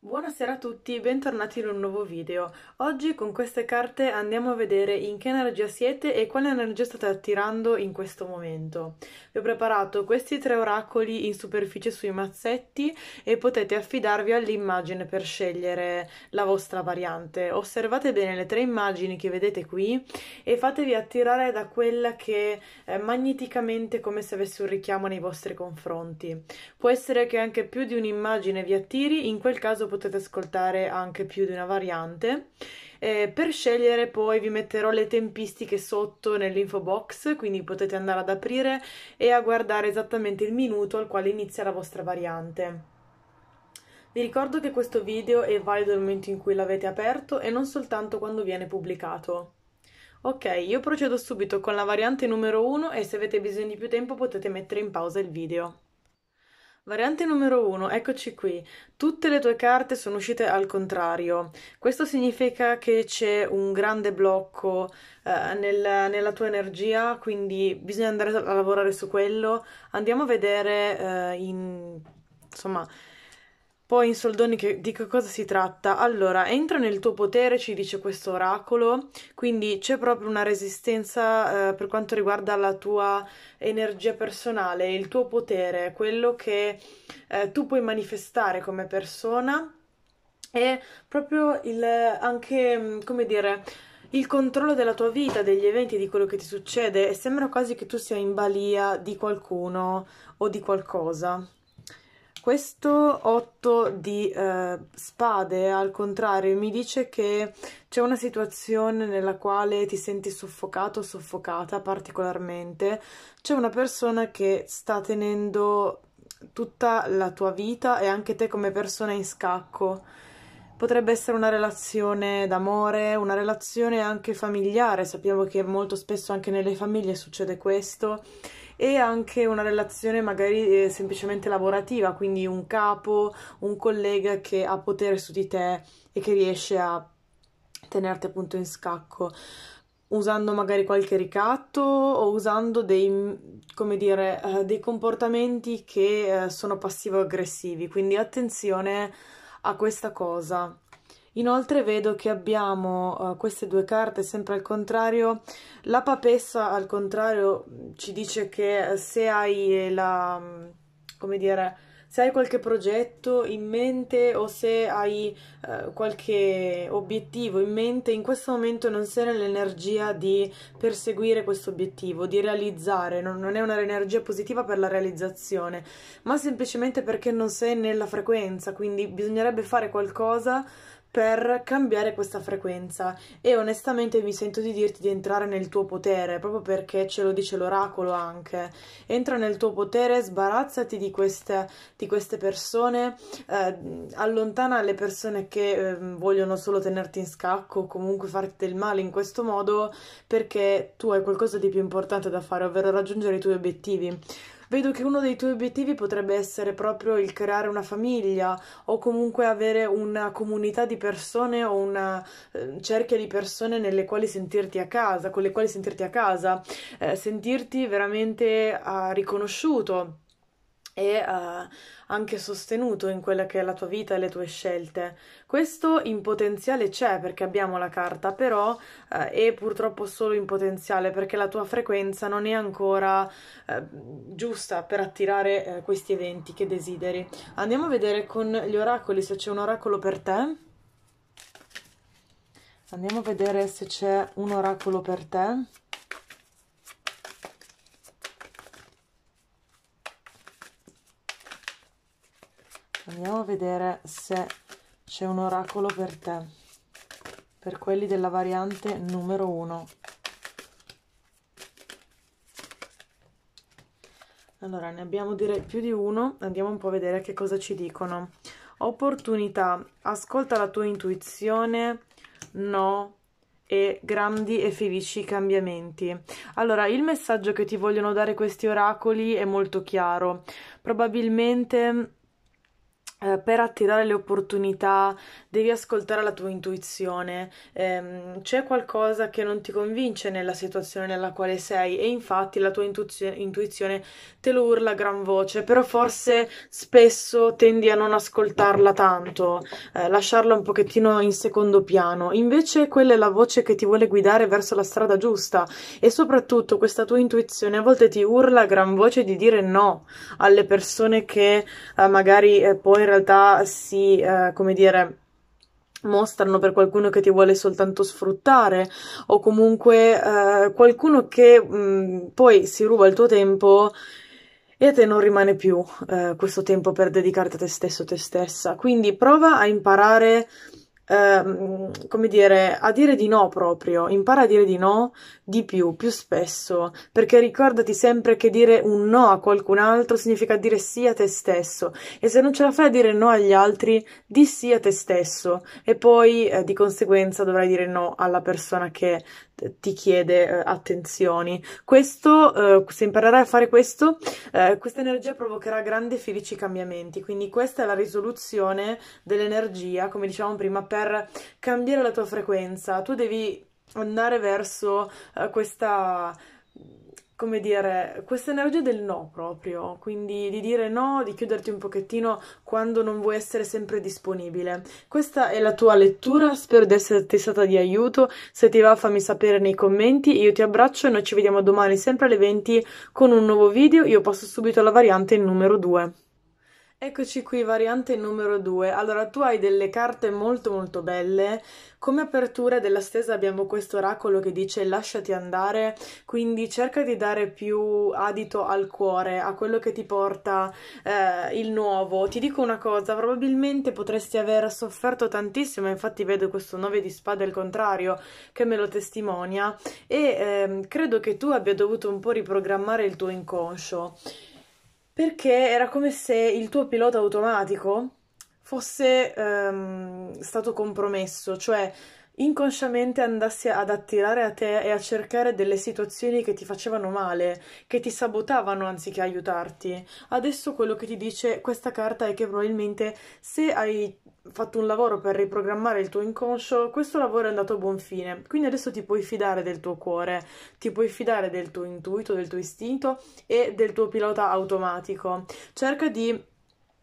Buonasera a tutti, bentornati in un nuovo video. Oggi con queste carte andiamo a vedere in che energia siete e quale energia state attirando in questo momento. Vi ho preparato questi tre oracoli in superficie sui mazzetti e potete affidarvi all'immagine per scegliere la vostra variante. Osservate bene le tre immagini che vedete qui e fatevi attirare da quella che è magneticamente come se avesse un richiamo nei vostri confronti. Può essere che anche più di un'immagine vi attiri, in quel caso potete ascoltare anche più di una variante. Eh, per scegliere poi vi metterò le tempistiche sotto nell'info box, quindi potete andare ad aprire e a guardare esattamente il minuto al quale inizia la vostra variante. Vi ricordo che questo video è valido al momento in cui l'avete aperto e non soltanto quando viene pubblicato. Ok, io procedo subito con la variante numero 1 e se avete bisogno di più tempo potete mettere in pausa il video. Variante numero 1, eccoci qui. Tutte le tue carte sono uscite al contrario. Questo significa che c'è un grande blocco eh, nel, nella tua energia, quindi bisogna andare a lavorare su quello. Andiamo a vedere eh, in, insomma poi in soldoni che, di che cosa si tratta? Allora, entra nel tuo potere, ci dice questo oracolo, quindi c'è proprio una resistenza eh, per quanto riguarda la tua energia personale, il tuo potere, quello che eh, tu puoi manifestare come persona e proprio il, anche, mm, come dire, il controllo della tua vita, degli eventi, di quello che ti succede e sembra quasi che tu sia in balia di qualcuno o di qualcosa questo 8 di eh, spade al contrario mi dice che c'è una situazione nella quale ti senti soffocato o soffocata particolarmente, c'è una persona che sta tenendo tutta la tua vita e anche te come persona in scacco. Potrebbe essere una relazione d'amore, una relazione anche familiare, sappiamo che molto spesso anche nelle famiglie succede questo e anche una relazione magari eh, semplicemente lavorativa, quindi un capo, un collega che ha potere su di te e che riesce a tenerti appunto in scacco usando magari qualche ricatto o usando dei, dire, eh, dei comportamenti che eh, sono passivo-aggressivi. Quindi attenzione a questa cosa. Inoltre vedo che abbiamo uh, queste due carte sempre al contrario. La papessa al contrario ci dice che eh, se hai la... Mm, come dire... Se hai qualche progetto in mente o se hai eh, qualche obiettivo in mente, in questo momento non sei nell'energia di perseguire questo obiettivo, di realizzare, non, non è un'energia positiva per la realizzazione, ma semplicemente perché non sei nella frequenza, quindi bisognerebbe fare qualcosa per cambiare questa frequenza e onestamente mi sento di dirti di entrare nel tuo potere, proprio perché ce lo dice l'oracolo anche. Entra nel tuo potere, sbarazzati di queste, di queste persone, eh, allontana le persone che eh, vogliono solo tenerti in scacco o comunque farti del male in questo modo, perché tu hai qualcosa di più importante da fare, ovvero raggiungere i tuoi obiettivi vedo che uno dei tuoi obiettivi potrebbe essere proprio il creare una famiglia o comunque avere una comunità di persone o una eh, cerchia di persone nelle quali sentirti a casa, con le quali sentirti a casa, eh, sentirti veramente eh, riconosciuto e uh, anche sostenuto in quella che è la tua vita e le tue scelte. Questo in potenziale c'è perché abbiamo la carta, però eh, è purtroppo solo in potenziale perché la tua frequenza non è ancora eh, giusta per attirare eh, questi eventi che desideri. Andiamo a vedere con gli oracoli se c'è un oracolo per te. Andiamo a vedere se c'è un oracolo per te. andiamo a vedere se c'è un oracolo per te per quelli della variante numero 1 allora ne abbiamo dire più di uno andiamo un po' a vedere che cosa ci dicono opportunità ascolta la tua intuizione no e grandi e felici cambiamenti. Allora, il messaggio che ti vogliono dare questi oracoli è molto chiaro. Probabilmente eh, per attirare le opportunità devi ascoltare la tua intuizione, ehm, c'è qualcosa che non ti convince nella situazione nella quale sei e infatti la tua intuizio- intuizione te lo urla a gran voce, però forse spesso tendi a non ascoltarla tanto, eh, lasciarla un pochettino in secondo piano, invece quella è la voce che ti vuole guidare verso la strada giusta e soprattutto questa tua intuizione a volte ti urla a gran voce di dire no alle persone che eh, magari eh, poi realtà si, eh, come dire, mostrano per qualcuno che ti vuole soltanto sfruttare o comunque eh, qualcuno che mh, poi si ruba il tuo tempo e a te non rimane più eh, questo tempo per dedicarti a te stesso, te stessa. Quindi prova a imparare Ehm, come dire, a dire di no proprio, impara a dire di no di più, più spesso, perché ricordati sempre che dire un no a qualcun altro significa dire sì a te stesso e se non ce la fai a dire no agli altri, di sì a te stesso e poi eh, di conseguenza dovrai dire no alla persona che ti chiede eh, attenzioni. Questo, eh, se imparerai a fare questo, eh, questa energia provocherà grandi e felici cambiamenti. Quindi questa è la risoluzione dell'energia, come dicevamo prima, per cambiare la tua frequenza. Tu devi andare verso eh, questa come dire, questa energia del no proprio, quindi di dire no, di chiuderti un pochettino quando non vuoi essere sempre disponibile. Questa è la tua lettura, spero di esserti stata di aiuto, se ti va fammi sapere nei commenti, io ti abbraccio e noi ci vediamo domani sempre alle 20 con un nuovo video, io passo subito alla variante numero 2. Eccoci qui, variante numero 2. Allora, tu hai delle carte molto molto belle. Come apertura della stesa abbiamo questo oracolo che dice lasciati andare, quindi cerca di dare più adito al cuore, a quello che ti porta eh, il nuovo. Ti dico una cosa, probabilmente potresti aver sofferto tantissimo, infatti vedo questo 9 di spada al contrario che me lo testimonia e ehm, credo che tu abbia dovuto un po' riprogrammare il tuo inconscio perché era come se il tuo pilota automatico fosse ehm, stato compromesso, cioè inconsciamente andassi ad attirare a te e a cercare delle situazioni che ti facevano male, che ti sabotavano anziché aiutarti. Adesso quello che ti dice questa carta è che probabilmente se hai fatto un lavoro per riprogrammare il tuo inconscio, questo lavoro è andato a buon fine. Quindi adesso ti puoi fidare del tuo cuore, ti puoi fidare del tuo intuito, del tuo istinto e del tuo pilota automatico. Cerca di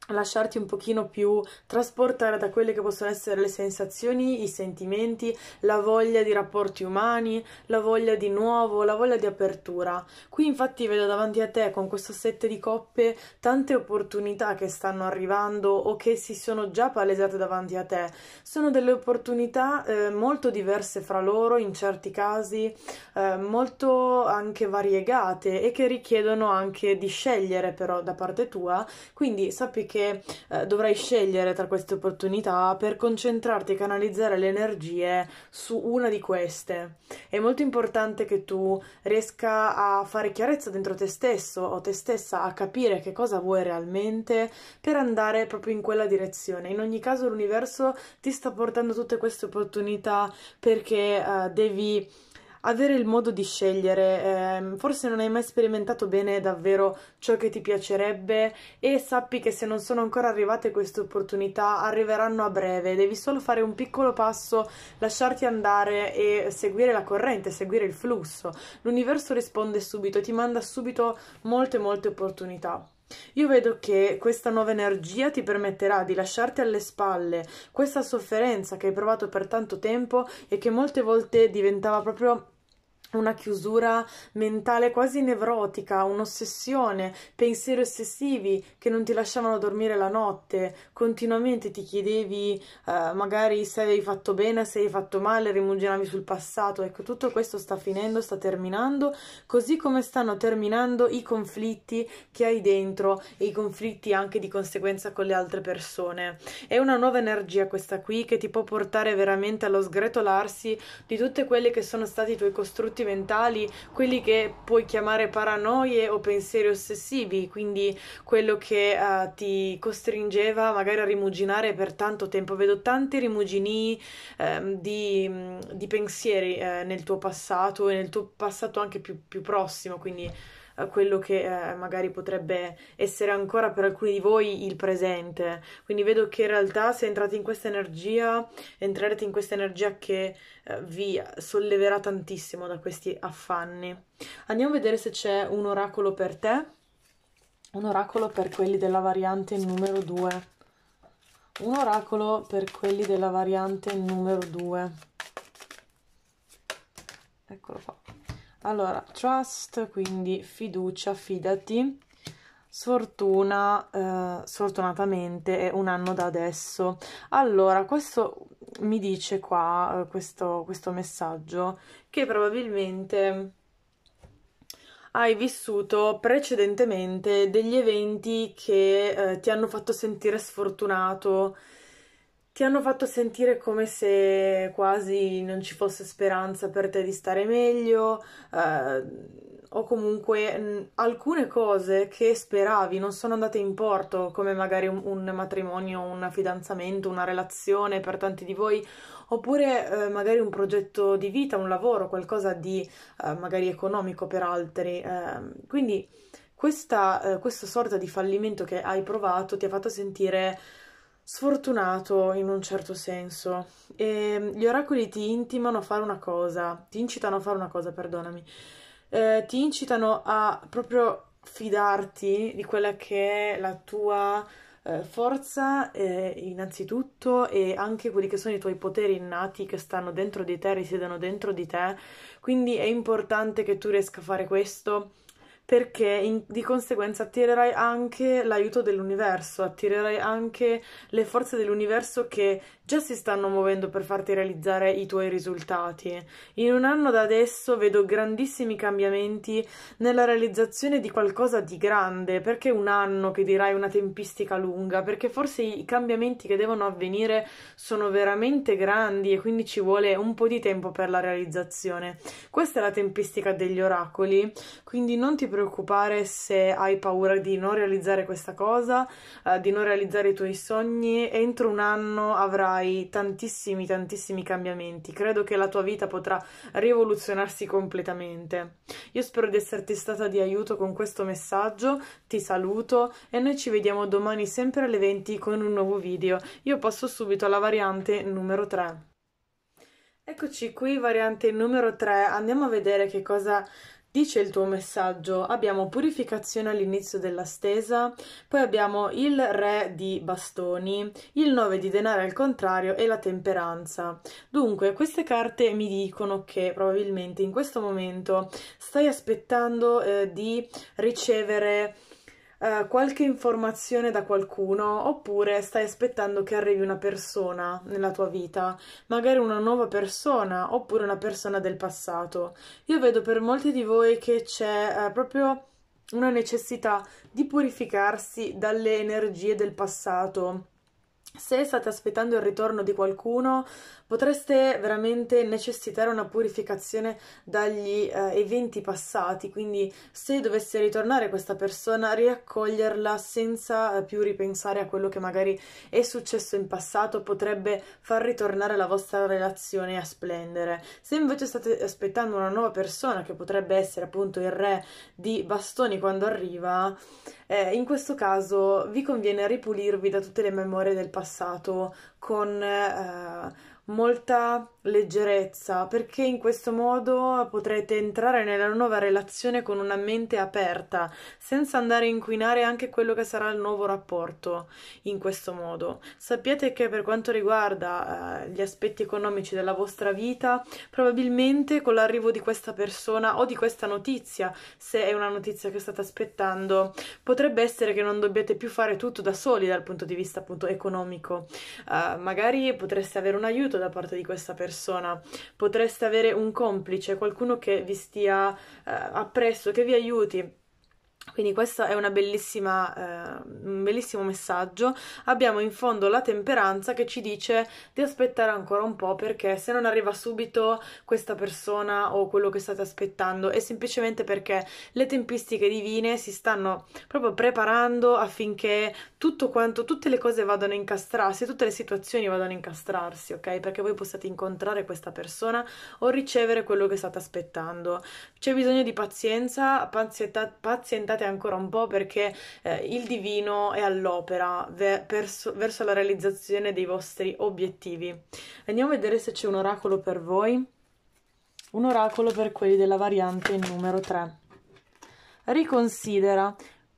lasciarti un pochino più trasportare da quelle che possono essere le sensazioni, i sentimenti, la voglia di rapporti umani, la voglia di nuovo, la voglia di apertura. Qui infatti vedo davanti a te con questo set di coppe tante opportunità che stanno arrivando o che si sono già palesate davanti a te. Sono delle opportunità eh, molto diverse fra loro in certi casi, eh, molto anche variegate e che richiedono anche di scegliere però da parte tua, quindi sappi che perché eh, dovrai scegliere tra queste opportunità per concentrarti e canalizzare le energie su una di queste. È molto importante che tu riesca a fare chiarezza dentro te stesso o te stessa, a capire che cosa vuoi realmente per andare proprio in quella direzione. In ogni caso l'universo ti sta portando tutte queste opportunità perché eh, devi avere il modo di scegliere, eh, forse non hai mai sperimentato bene davvero ciò che ti piacerebbe e sappi che se non sono ancora arrivate queste opportunità arriveranno a breve, devi solo fare un piccolo passo, lasciarti andare e seguire la corrente, seguire il flusso. L'universo risponde subito, ti manda subito molte molte opportunità. Io vedo che questa nuova energia ti permetterà di lasciarti alle spalle questa sofferenza che hai provato per tanto tempo e che molte volte diventava proprio una chiusura mentale quasi nevrotica, un'ossessione, pensieri ossessivi che non ti lasciavano dormire la notte, continuamente ti chiedevi eh, magari se avevi fatto bene, se hai fatto male, rimuginavi sul passato, ecco tutto questo sta finendo, sta terminando, così come stanno terminando i conflitti che hai dentro e i conflitti anche di conseguenza con le altre persone. È una nuova energia questa qui che ti può portare veramente allo sgretolarsi di tutte quelle che sono stati i tuoi costrutti sviluppi mentali, quelli che puoi chiamare paranoie o pensieri ossessivi, quindi quello che uh, ti costringeva magari a rimuginare per tanto tempo. Vedo tanti rimugini eh, di, mm, di, pensieri eh, nel tuo passato e nel tuo passato anche più, più prossimo, quindi quello che eh, magari potrebbe essere ancora per alcuni di voi il presente. Quindi vedo che in realtà se entrate in questa energia, entrerete in questa energia che eh, vi solleverà tantissimo da questi affanni. Andiamo a vedere se c'è un oracolo per te, un oracolo per quelli della variante numero 2. Un oracolo per quelli della variante numero 2. Eccolo qua allora trust quindi fiducia fidati sfortuna eh, sfortunatamente è un anno da adesso allora questo mi dice qua eh, questo, questo messaggio che probabilmente hai vissuto precedentemente degli eventi che eh, ti hanno fatto sentire sfortunato ti hanno fatto sentire come se quasi non ci fosse speranza per te di stare meglio, eh, o comunque mh, mm, alcune cose che speravi non sono andate in porto, come magari un, un matrimonio, un fidanzamento, una relazione per tanti di voi, oppure eh, magari un progetto di vita, un lavoro, qualcosa di eh, magari economico per altri. Ehm, quindi questa, eh, questa sorta di fallimento che hai provato ti ha fatto sentire sfortunato in un certo senso. E mm, gli oracoli ti intimano a fare una cosa, ti incitano a fare una cosa, perdonami. Eh, ti incitano a proprio fidarti di quella che è la tua eh, forza eh, innanzitutto e anche quelli che sono i tuoi poteri innati che stanno dentro di te, risiedono dentro di te. Quindi è importante che tu riesca a fare questo perché in, di conseguenza attirerai anche l'aiuto dell'universo, attirerai anche le forze dell'universo che già si stanno muovendo per farti realizzare i tuoi risultati. In un anno da adesso vedo grandissimi cambiamenti nella realizzazione di qualcosa di grande, perché un anno che dirai una tempistica lunga, perché forse i cambiamenti che devono avvenire sono veramente grandi e quindi ci vuole un po' di tempo per la realizzazione. Questa è la tempistica degli oracoli, quindi non ti preoccupare se hai paura di non realizzare questa cosa, eh, di non realizzare i tuoi sogni, entro un anno avrai farai tantissimi, tantissimi cambiamenti. Credo che la tua vita potrà rivoluzionarsi completamente. Io spero di esserti stata di aiuto con questo messaggio, ti saluto e noi ci vediamo domani sempre alle 20 con un nuovo video. Io passo subito alla variante numero 3. Eccoci qui, variante numero 3. Andiamo a vedere che cosa Dice il tuo messaggio, abbiamo purificazione all'inizio della stesa, poi abbiamo il re di bastoni, il nove di denaro al contrario e la temperanza. Dunque, queste carte mi dicono che probabilmente in questo momento stai aspettando eh, di ricevere eh, qualche informazione da qualcuno oppure stai aspettando che arrivi una persona nella tua vita, magari una nuova persona oppure una persona del passato. Io vedo per molti di voi che c'è eh, proprio una necessità di purificarsi dalle energie del passato se state aspettando il ritorno di qualcuno, potreste veramente necessitare una purificazione dagli eh, eventi passati, quindi se dovesse ritornare questa persona, riaccoglierla senza eh, più ripensare a quello che magari è successo in passato, potrebbe far ritornare la vostra relazione a splendere. Se invece state aspettando una nuova persona, che potrebbe essere appunto il re di bastoni quando arriva, eh, in questo caso vi conviene ripulirvi da tutte le memorie del passato passato, con eh, molta leggerezza, perché in questo modo potrete entrare nella nuova relazione con una mente aperta, senza andare a inquinare anche quello che sarà il nuovo rapporto in questo modo. Sappiate che per quanto riguarda eh, gli aspetti economici della vostra vita, probabilmente con l'arrivo di questa persona o di questa notizia, se è una notizia che state aspettando, potrebbe essere che non dobbiate più fare tutto da soli dal punto di vista appunto economico. Eh, magari potreste avere un aiuto aiuto da parte di questa persona, potreste avere un complice, qualcuno che vi stia eh, appresso, che vi aiuti quindi questo è eh, un bellissimo messaggio. Abbiamo in fondo la temperanza che ci dice di aspettare ancora un po' perché se non arriva subito questa persona o quello che state aspettando è semplicemente perché le tempistiche divine si stanno proprio preparando affinché tutto quanto, tutte le cose vadano a incastrarsi, tutte le situazioni vadano a incastrarsi, ok? Perché voi possiate incontrare questa persona o ricevere quello che state aspettando. C'è bisogno di pazienza, pazienza, pazienza aspettate ancora un po' perché eh, il divino è all'opera ve- perso- verso la realizzazione dei vostri obiettivi. Andiamo a vedere se c'è un oracolo per voi. Un oracolo per quelli della variante numero 3. Riconsidera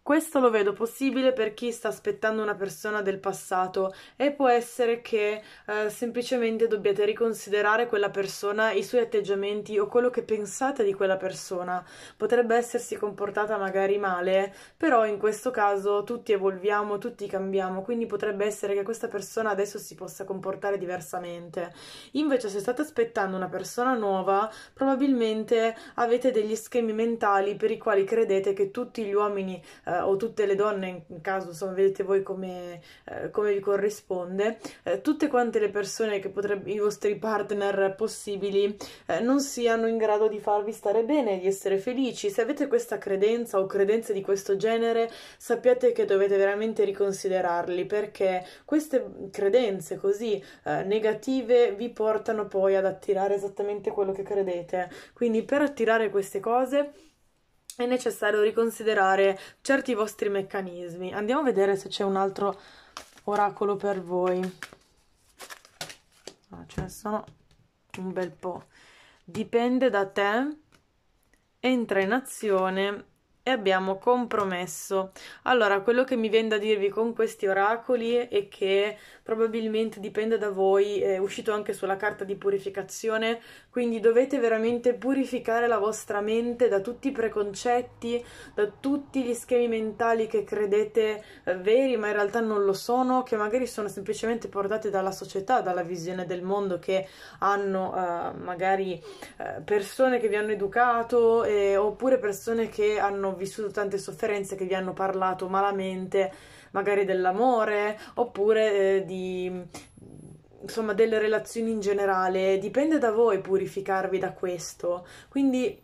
questo lo vedo possibile per chi sta aspettando una persona del passato e può essere che eh, semplicemente dobbiate riconsiderare quella persona, i suoi atteggiamenti o quello che pensate di quella persona. Potrebbe essersi comportata magari male, però in questo caso tutti evolviamo, tutti cambiamo, quindi potrebbe essere che questa persona adesso si possa comportare diversamente. Invece se state aspettando una persona nuova, probabilmente avete degli schemi mentali per i quali credete che tutti gli uomini eh, eh, o tutte le donne, in caso insomma, vedete voi come, eh, come vi corrisponde, eh, tutte quante le persone che potrebbero, i vostri partner possibili, eh, non siano in grado di farvi stare bene, di essere felici. Se avete questa credenza o credenze di questo genere, sappiate che dovete veramente riconsiderarli perché queste credenze così eh, negative vi portano poi ad attirare esattamente quello che credete. Quindi per attirare queste cose è necessario riconsiderare certi vostri meccanismi. Andiamo a vedere se c'è un altro oracolo per voi. Ah, ce ne sono un bel po'. Dipende da te, entra in azione e abbiamo compromesso. Allora, quello che mi viene da dirvi con questi oracoli è che probabilmente dipende da voi, è uscito anche sulla carta di purificazione, quindi dovete veramente purificare la vostra mente da tutti i preconcetti, da tutti gli schemi mentali che credete eh, veri, ma in realtà non lo sono, che magari sono semplicemente portati dalla società, dalla visione del mondo che hanno uh, magari uh, persone che vi hanno educato eh, oppure persone che hanno vissuto tante sofferenze che vi hanno parlato malamente, magari dell'amore, oppure eh, di insomma delle relazioni in generale, dipende da voi purificarvi da questo. Quindi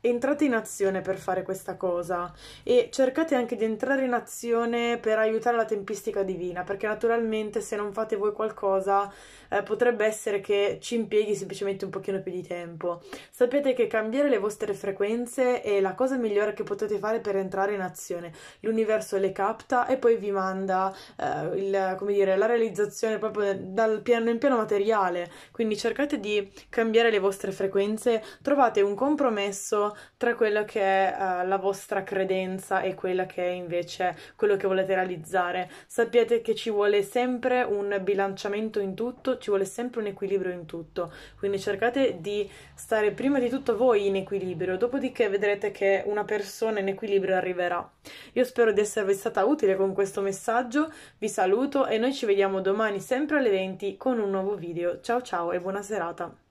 entrate in azione per fare questa cosa e cercate anche di entrare in azione per aiutare la tempistica divina, perché naturalmente se non fate voi qualcosa eh, potrebbe essere che ci impieghi semplicemente un pochino più di tempo. Sapete che cambiare le vostre frequenze è la cosa migliore che potete fare per entrare in azione. L'universo le capta e poi vi manda eh, il, come dire, la realizzazione proprio dal piano in piano materiale. Quindi cercate di cambiare le vostre frequenze, trovate un compromesso tra quella che è uh, la vostra credenza e quella che è invece quello che volete realizzare. Sappiate che ci vuole sempre un bilanciamento in tutto, ci vuole sempre un equilibrio in tutto, quindi cercate di stare prima di tutto voi in equilibrio, dopodiché vedrete che una persona in equilibrio arriverà. Io spero di esservi stata utile con questo messaggio, vi saluto e noi ci vediamo domani sempre alle 20 con un nuovo video. Ciao ciao e buona serata!